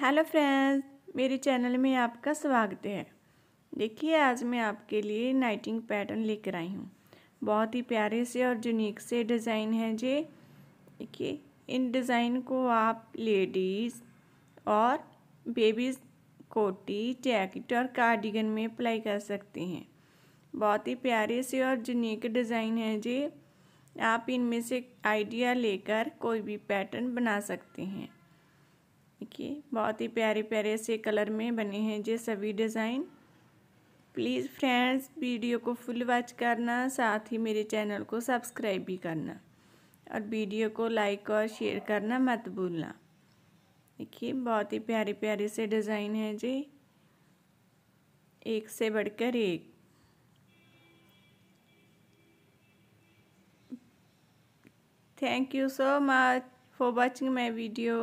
hello friends मेरे channel में आपका स्वागत है देखिए आज मैं आपके लिए नाइटिंग पैटर्न लेकर आई हूँ बहुत ही प्यारे से और यूनिक से डिज़ाइन है जे देखिए इन डिज़ाइन को आप लेडीज़ और बेबीज़ कोटी जैकेट और कार्डिगन में अप्लाई कर सकते हैं बहुत ही प्यारे से और यूनिक डिज़ाइन है जे आप इनमें से आइडिया लेकर कोई भी पैटर्न बना सकते हैं देखिए बहुत ही प्यारे प्यारे से कलर में बने हैं ये सभी डिज़ाइन प्लीज़ फ्रेंड्स वीडियो को फुल वॉच करना साथ ही मेरे चैनल को सब्सक्राइब भी करना और वीडियो को लाइक और शेयर करना मत भूलना देखिए बहुत ही प्यारे प्यारे से डिज़ाइन है जी एक से बढ़कर एक thank you so much for watching my video